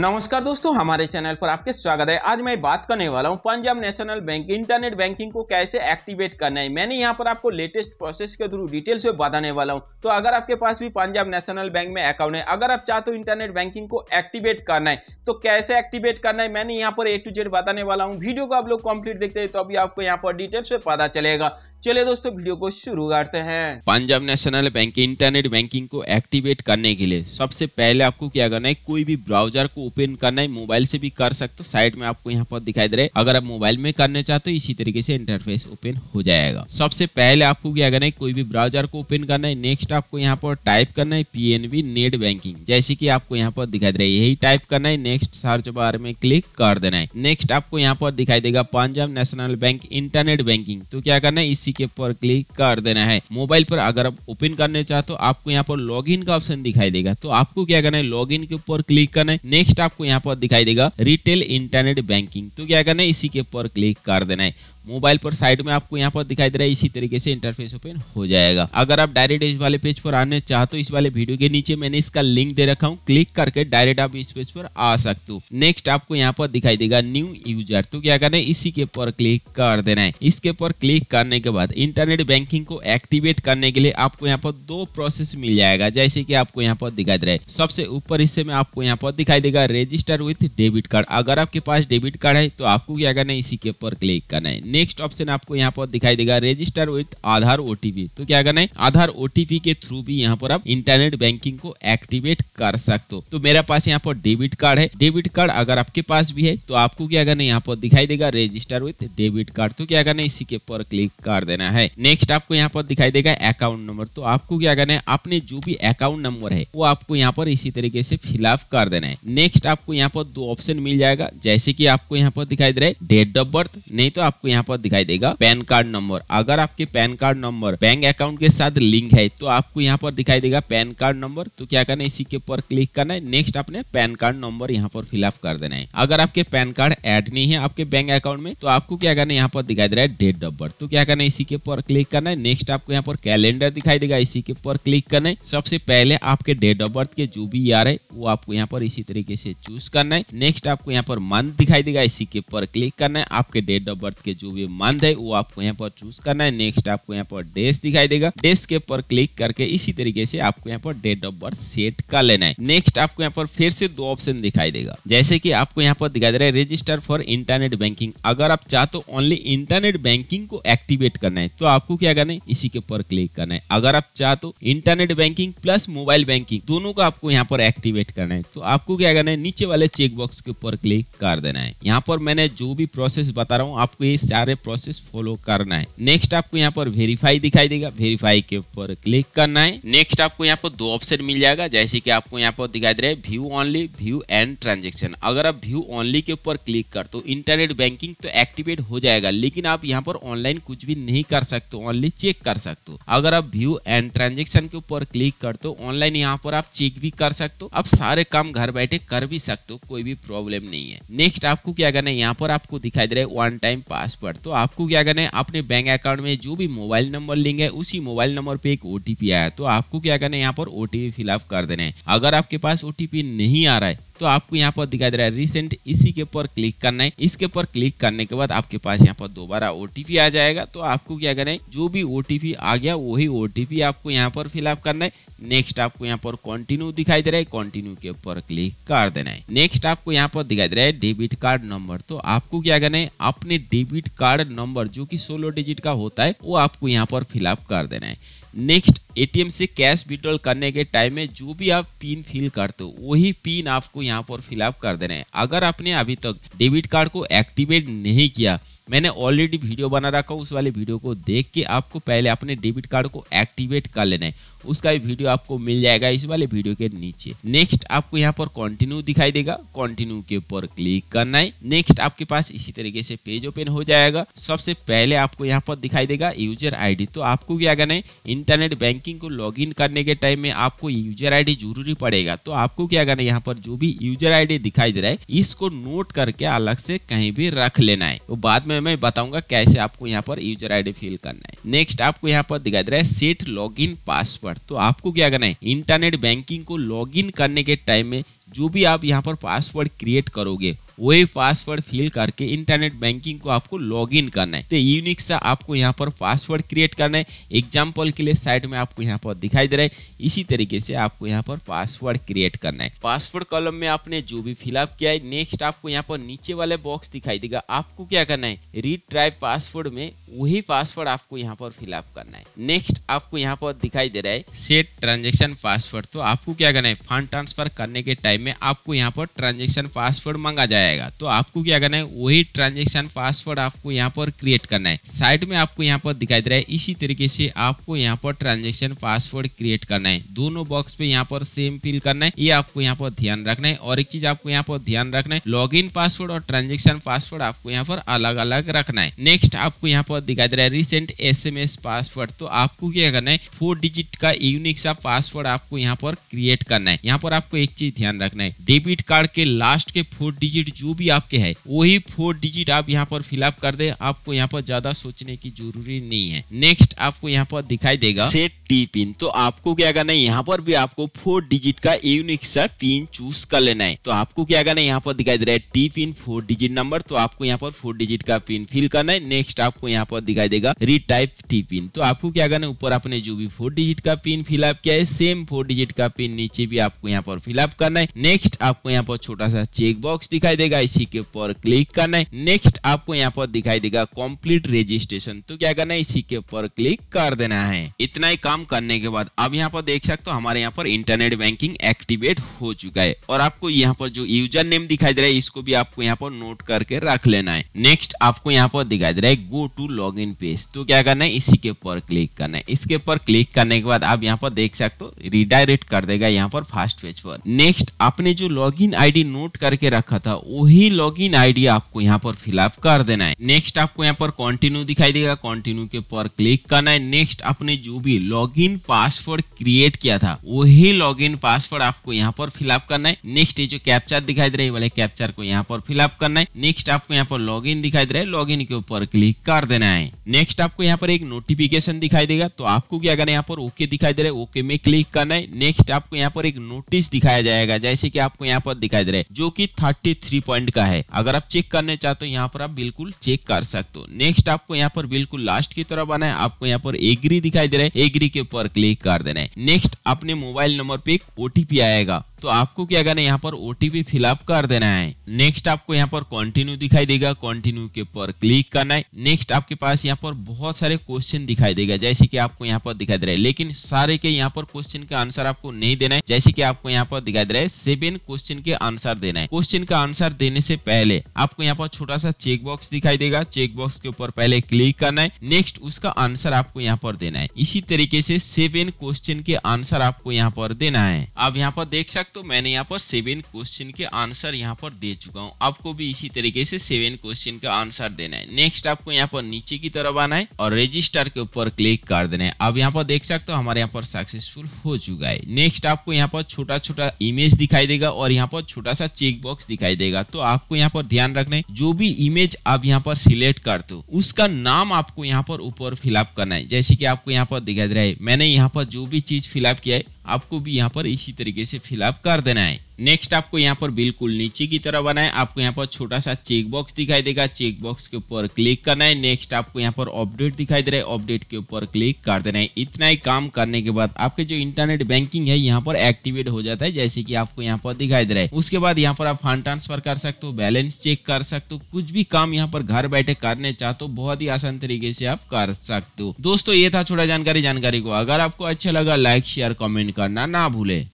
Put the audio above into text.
नमस्कार दोस्तों हमारे चैनल पर आपके स्वागत है आज मैं बात करने वाला हूं Punjab National Bank internet banking को कैसे एक्टिवेट करना है मैंने यहां पर आपको लेटेस्ट प्रोसेस के थ्रू डिटेल्स में बताने वाला हूं तो अगर आपके पास भी पंजाब नेशनल बैंक में अकाउंट है अगर आप चाहते हो तो इंटरनेट बैंकिंग को एक्टिवेट करना है तो कैसे एक्टिवेट करना है मैंने यहाँ पर ए टू जेड बताने वाला हूँ वीडियो को आप लोग कम्प्लीट देखते हैं तो अभी आपको यहाँ पर डिटेल्स में पता चलेगा चलिए दोस्तों वीडियो को शुरू करते हैं Punjab National Bank internet banking को एक्टिवेट करने के लिए सबसे पहले आपको क्या करना है कोई भी ब्राउजर को ओपन करना है मोबाइल से भी कर सकते हो साइड में आपको यहाँ पर दिखाई दे रहा है अगर आप मोबाइल में करना चाहते हो इसी तरीके से इंटरफेस ओपन हो जाएगा सबसे पहले आपको क्या करना है कोई भी ब्राउजर को ओपन करना है नेक्स्ट आपको यहाँ पर टाइप करना है पीएनबी नेट बैंकिंग जैसे की आपको यहाँ पर दिखाई दे रहा है यही टाइप करना है नेक्स्ट सर्च बार में क्लिक कर देना है नेक्स्ट आपको यहाँ पर दिखाई देगा Punjab National Bank internet banking तो क्या करना है इसी के ऊपर क्लिक कर देना है मोबाइल पर अगर आप ओपन करना चाहते हो आपको यहाँ पर लॉग का ऑप्शन दिखाई देगा तो आपको क्या करना है लॉग के ऊपर क्लिक करना है नेक्स्ट नेक्स्ट आपको यहाँ पर दिखाई देगा रिटेल इंटरनेट बैंकिंग तो क्या करना है इसी के ऊपर क्लिक कर देना है मोबाइल पर साइड में आपको यहाँ पर दिखाई दे रहा है इसी तरीके से इंटरफेस ओपन हो जाएगा अगर आप डायरेक्ट इस वाले पेज पर आने चाहते तो इस वाले वीडियो के नीचे मैंने इसका लिंक दे रखा हूँ क्लिक करके डायरेक्ट आप इस पेज पर आ सकते हो नेक्स्ट आपको यहाँ पर दिखाई देगा न्यू यूजर तो क्या करना है इसी के पर क्लिक कर देना है इसके पर क्लिक करने के बाद इंटरनेट बैंकिंग को एक्टिवेट करने के लिए आपको यहाँ पर दो प्रोसेस मिल जाएगा जैसे की आपको यहाँ पर दिखाई दे रहा है सबसे ऊपर हिस्से में आपको यहाँ पर दिखाई देगा रजिस्टर विथ डेबिट कार्ड अगर आपके पास डेबिट कार्ड है तो आपको क्या करना है इसी के पर क्लिक करना है नेक्स्ट ऑप्शन आपको यहाँ पर दिखाई देगा रजिस्टर विथ आधार ओटीपी तो क्या करना है आधार ओटीपी के थ्रू भी यहाँ पर आप इंटरनेट बैंकिंग को एक्टिवेट कर सकते हो तो मेरा पास यहाँ पर डेबिट कार्ड है डेबिट कार्ड अगर आपके पास भी है तो आपको क्या करना है यहाँ पर दिखाई देगा रजिस्टर विथ डेबिट कार्ड तो क्या करना है इसी के पर क्लिक कर देना है नेक्स्ट आपको यहाँ पर दिखाई देगा अकाउंट नंबर तो आपको क्या करना है अपने जो भी अकाउंट नंबर है वो आपको यहाँ पर इसी तरीके से फिलअप कर देना है नेक्स्ट आपको यहाँ पर दो ऑप्शन मिल जाएगा जैसे की आपको यहाँ पर दिखाई दे रहा है डेट ऑफ बर्थ नहीं तो आपको यहाँ पर दिखाई देगा पैन कार्ड नंबर अगर आपके PAN card number bank account के साथ लिंक है तो आपको यहाँ पर दिखाई देगा पैन कार्ड नंबर तो क्या करना है इसी के ऊपर क्लिक करना है नेक्स्ट आपने पैन कार्ड नंबर यहाँ पर फिलअप कर देना है अगर आपके पैन कार्ड एड नहीं है आपके बैंक अकाउंट में तो आपको क्या करना है यहाँ पर दिखाई दे रहा है डेट ऑफ बर्थ तो क्या करना है इसी के ऊपर क्लिक करना है नेक्स्ट आपको यहाँ पर कैलेंडर दिखाई देगा इसी के ऊपर क्लिक करना है सबसे पहले आपके डेट ऑफ बर्थ के जो भी ईयर है वो आपको यहाँ पर इसी तरीके से चूज करना है नेक्स्ट आपको यहाँ पर मंथ दिखाई देगा इसी के ऊपर क्लिक करना है आपके डेट ऑफ बर्थ के जो जो भी मंथ है वो आपको यहाँ पर चूज करना है नेक्स्ट आपको यहाँ पर डेस दिखाई देगा डेस के ऊपर क्लिक करके इसी तरीके से आपको यहाँ पर डेट ऑफ बर्थ सेट कर लेना है नेक्स्ट आपको यहाँ पर फिर से दो ऑप्शन दिखाई देगा जैसे की आपको यहाँ पर दिखाई दे रहा है रजिस्टर फॉर इंटरनेट बैंकिंग अगर आप चाहते हो ओनली इंटरनेट बैंकिंग को एक्टिवेट करना है तो आपको क्या करना है इसी के ऊपर क्लिक करना है अगर आप चाहते हो internet banking plus mobile banking दोनों को आपको यहाँ पर एक्टिवेट करना है तो आपको क्या करना है नीचे वाले चेकबॉक्स के ऊपर क्लिक कर देना है यहाँ पर मैंने जो भी प्रोसेस बता रहा हूँ आपको ये सारे प्रोसेस फॉलो करना है नेक्स्ट आपको यहाँ पर वेरीफाई दिखाई देगा वेरीफाई के ऊपर क्लिक करना है नेक्स्ट आपको यहाँ पर दो ऑप्शन मिल जाएगा जैसे कि आपको यहाँ पर दिखाई दे रहा है view only view and transaction अगर आप व्यू ओनली के ऊपर क्लिक कर तो इंटरनेट बैंकिंग तो एक्टिवेट हो जाएगा लेकिन आप यहाँ पर ऑनलाइन कुछ भी नहीं कर सकते ओनली चेक कर सकते हो अगर आप व्यू एंड ट्रांजेक्शन के ऊपर क्लिक कर तो ऑनलाइन यहाँ पर आप चेक भी कर सकते हो आप सारे काम घर बैठे कर भी सकते हो कोई भी प्रॉब्लम नहीं है नेक्स्ट आपको क्या करना है यहाँ पर आपको दिखाई दे रहा है वन टाइम पासवर्ड पर तो आपको क्या करना है अपने बैंक अकाउंट में जो भी मोबाइल नंबर लिंक है उसी मोबाइल नंबर पे एक ओटीपी आया तो आपको क्या करना है यहाँ पर ओटीपी फिलअप कर देना है अगर आपके पास ओटीपी नहीं आ रहा है तो आपको यहाँ पर दिखाई दे रहा है रिसेंट इसी के ऊपर क्लिक करना है इसके ऊपर क्लिक करने के बाद आपके पास यहाँ पर दोबारा ओटीपी आ जाएगा तो आपको क्या करना है जो भी ओटीपी आ गया वही ओटीपी आपको यहाँ पर फिलअप करना है नेक्स्ट आपको यहाँ पर कंटिन्यू दिखाई दे रहा है कंटिन्यू के ऊपर क्लिक कर देना है नेक्स्ट आपको यहाँ पर दिखाई दे रहा है डेबिट कार्ड नंबर तो आपको क्या करना है अपने डेबिट कार्ड नंबर जो कि सोलो डिजिट का होता है वो आपको यहाँ पर फिलअप कर देना है नेक्स्ट एटीएम से कैश विड्रॉल करने के टाइम में जो भी आप पिन फिल करते हो वही पिन आपको यहाँ पर फिलअप कर देना है अगर आपने अभी तक डेबिट कार्ड को एक्टिवेट नहीं किया मैंने ऑलरेडी वीडियो बना रखा हूँ उस वाले वीडियो को देख के आपको पहले अपने डेबिट कार्ड को एक्टिवेट कर लेना है उसका भी वीडियो आपको मिल जाएगा इस वाले वीडियो के नीचे नेक्स्ट आपको यहाँ पर कंटिन्यू दिखाई देगा कंटिन्यू के ऊपर क्लिक करना है नेक्स्ट आपके पास इसी तरीके से पेज ओपन हो जाएगा सबसे पहले आपको यहाँ पर दिखाई देगा यूजर आई तो आपको क्या करना है इंटरनेट बैंकिंग को लॉग करने के टाइम में आपको यूजर आई जरूरी पड़ेगा तो आपको क्या करना है यहाँ पर जो भी यूजर आई दिखाई दे रहा है इसको नोट करके अलग से कहीं भी रख लेना है तो बाद में में मैं बताऊंगा कैसे आपको यहाँ पर यूजर आईडी फिल करना है नेक्स्ट आपको यहाँ पर दिखाई दे रहा है सेट लॉगिन पासवर्ड तो आपको क्या करना है इंटरनेट बैंकिंग को लॉगिन करने के टाइम में जो भी आप यहाँ पर पासवर्ड क्रिएट करोगे वही पासवर्ड फिल करके इंटरनेट बैंकिंग को आपको लॉग इन करना है तो यूनिक सा आपको यहाँ पर पासवर्ड क्रिएट करना है एग्जाम्पल के लिए साइड में आपको यहाँ पर दिखाई दे रहा है इसी तरीके से आपको यहाँ पर पासवर्ड क्रिएट करना है पासवर्ड कॉलम में आपने जो भी फिलअप किया है नेक्स्ट आपको यहाँ पर नीचे वाले बॉक्स दिखाई देगा आपको क्या करना है ट्राइव पासवर्ड में वही पासवर्ड आपको यहाँ पर फिलअप करना है नेक्स्ट आपको यहाँ पर दिखाई दे रहा है सेट ट्रांजेक्शन पासवर्ड तो आपको क्या करना है फंड ट्रांसफर करने के टाइम में आपको यहाँ पर ट्रांजेक्शन पासवर्ड मांगा जाएगा तो आपको क्या करना है वही ट्रांजेक्शन पासवर्ड आपको यहाँ पर क्रिएट करना है साइड में आपको यहाँ पर दिखाई दे रहा है इसी तरीके से आपको यहाँ पर ट्रांजेक्शन पासवर्ड क्रिएट करना है दोनों बॉक्स पे यहाँ पर सेम फिल करना है ये आपको यहाँ पर ध्यान रखना है और एक चीज आपको यहाँ पर ध्यान रखना है लॉग पासवर्ड और ट्रांजेक्शन पासवर्ड आपको यहाँ पर अलग अलग रखना है नेक्स्ट आपको यहाँ पर पासवर्ड दिखाई दे रहा है रिसेंट एसएमएस पासवर्ड तो आपको क्या करना है फोर डिजिट का यूनिक सा पासवर्ड आपको यहाँ पर क्रिएट करना है यहाँ पर आपको एक चीज ध्यान रखना है डेबिट कार्ड के लास्ट के फोर डिजिट जो भी आपके है वही फोर डिजिट आप यहाँ पर फिलअप कर दे आपको यहाँ पर ज्यादा सोचने की जरूरी नहीं है नेक्स्ट आपको यहाँ पर दिखाई देगा सेट टी पिन तो आपको क्या करना है यहाँ पर भी आपको फोर डिजिट का यूनिक सा पिन चूज कर लेना है तो आपको क्या करना है यहाँ पर दिखाई दे रहा है T PIN four digit number तो आपको यहाँ पर फोर डिजिट का पिन फिल करना है नेक्स्ट आपको यहाँ यहाँ पर दिखाई देगा रिटाइप टी पिन तो आपको क्या करना है ऊपर आपने जो भी फोर डिजिट का पिन फिलअप किया है सेम फोर डिजिट का पिन नीचे भी आपको यहाँ पर फिलअप करना है नेक्स्ट आपको यहाँ पर छोटा सा चेक बॉक्स दिखाई देगा इसी के ऊपर क्लिक करना है नेक्स्ट आपको यहाँ पर दिखाई देगा कॉम्प्लीट रजिस्ट्रेशन तो क्या करना है इसी के ऊपर क्लिक कर देना है इतना ही काम करने के बाद अब यहाँ पर देख सकते हो हमारे यहाँ पर इंटरनेट बैंकिंग एक्टिवेट हो चुका है और आपको यहाँ पर जो यूजर नेम दिखाई दे रहा है इसको भी आपको यहाँ पर नोट करके रख लेना है नेक्स्ट आपको यहाँ पर दिखाई दे रहा है go to log in page तो क्या करना है इसी के ऊपर क्लिक करना है इसके ऊपर क्लिक करने के बाद आप यहाँ पर देख सकते हो रिडायरेक्ट कर देगा यहाँ पर फास्ट पेज पर नेक्स्ट आपने जो लॉग इन नोट करके रखा था वही लॉग इन आपको यहाँ पर फिलअप कर देना है नेक्स्ट आपको यहाँ पर कॉन्टिन्यू दिखाई देगा कॉन्टिन्यू के ऊपर क्लिक करना है नेक्स्ट आपने जो भी लॉग इन पासवर्ड क्रिएट किया था वही लॉग इन पासवर्ड आपको यहाँ पर फिलअप करना है नेक्स्ट ये जो कैप्चर दिखाई दे रही है वाले कैप्चर को यहाँ पर फिलअप करना है नेक्स्ट आपको यहाँ पर लॉग इन दिखाई दे रहा है लॉग इन के ऊपर क्लिक कर देना है करना है नेक्स्ट आपको यहाँ पर एक नोटिफिकेशन दिखाई देगा तो आपको क्या करना है यहाँ पर ओके दिखाई दे रहा है ओके में क्लिक करना है नेक्स्ट आपको यहाँ पर एक नोटिस दिखाया जाएगा जैसे कि आपको यहाँ पर दिखाई दे रहा है जो कि 33 पॉइंट का है अगर आप चेक करने चाहते हो यहाँ पर आप बिल्कुल चेक कर सकते हो नेक्स्ट आपको यहाँ पर बिल्कुल लास्ट की तरफ आना है आपको यहाँ पर एग्री दिखाई दे रहा है एग्री के ऊपर क्लिक कर देना है नेक्स्ट अपने मोबाइल नंबर पे एक ओटीपी आएगा तो आपको क्या करना है यहाँ पर ओटीपी फिलअप कर देना है नेक्स्ट आपको यहाँ पर कंटिन्यू दिखाई देगा कंटिन्यू के ऊपर क्लिक करना है नेक्स्ट आपके पास यहाँ पर बहुत सारे क्वेश्चन दिखाई देगा जैसे कि आपको यहाँ पर दिखाई दे रहा है लेकिन सारे के यहाँ पर क्वेश्चन का आंसर आपको नहीं देना है जैसे कि आपको यहाँ पर दिखाई दे रहा है सेवन क्वेश्चन के आंसर देना है क्वेश्चन का आंसर देने से पहले आपको यहाँ पर छोटा सा चेक बॉक्स दिखाई देगा चेक बॉक्स के ऊपर पहले क्लिक करना है नेक्स्ट उसका आंसर आपको यहाँ पर देना है इसी तरीके से सेवन क्वेश्चन के आंसर आपको यहाँ पर देना है आप यहाँ पर देख सकते तक तो मैंने यहाँ पर सेवन क्वेश्चन के आंसर यहाँ पर दे चुका हूँ आपको भी इसी तरीके से सेवन क्वेश्चन का आंसर देना है नेक्स्ट आपको यहाँ पर नीचे की तरफ आना है और रजिस्टर के ऊपर क्लिक कर देना है अब यहाँ पर देख सकते हो हमारे यहाँ पर सक्सेसफुल हो चुका है नेक्स्ट आपको यहाँ पर छोटा छोटा इमेज दिखाई देगा और यहाँ पर छोटा सा चेक बॉक्स दिखाई देगा तो आपको यहाँ पर ध्यान रखना है जो भी इमेज आप यहाँ पर सिलेक्ट करते हो उसका नाम आपको यहाँ पर ऊपर फिलअप करना है जैसे की आपको यहाँ पर दिखाई दे रहा है मैंने यहाँ पर जो भी चीज फिलअप किया है आपको भी यहाँ पर इसी तरीके से फिलअप कर देना है नेक्स्ट आपको यहाँ पर बिल्कुल नीचे की तरह बनाए आपको यहाँ पर छोटा सा चेक बॉक्स दिखाई देगा चेक बॉक्स के ऊपर क्लिक करना है नेक्स्ट आपको यहाँ पर अपडेट दिखाई दे रहा है अपडेट के ऊपर क्लिक कर देना है इतना ही काम करने के बाद आपके जो इंटरनेट बैंकिंग है यहाँ पर एक्टिवेट हो जाता है जैसे की आपको यहाँ पर दिखाई दे रहा है उसके बाद यहाँ पर आप फंड ट्रांसफर कर सकते हो बैलेंस चेक कर सकते हो कुछ भी काम यहाँ पर घर बैठे करने चाहते हो बहुत ही आसान तरीके से आप कर सकते हो दोस्तों ये था छोटा जानकारी जानकारी को अगर आपको अच्छा लगा लाइक शेयर कॉमेंट करना ना भूलें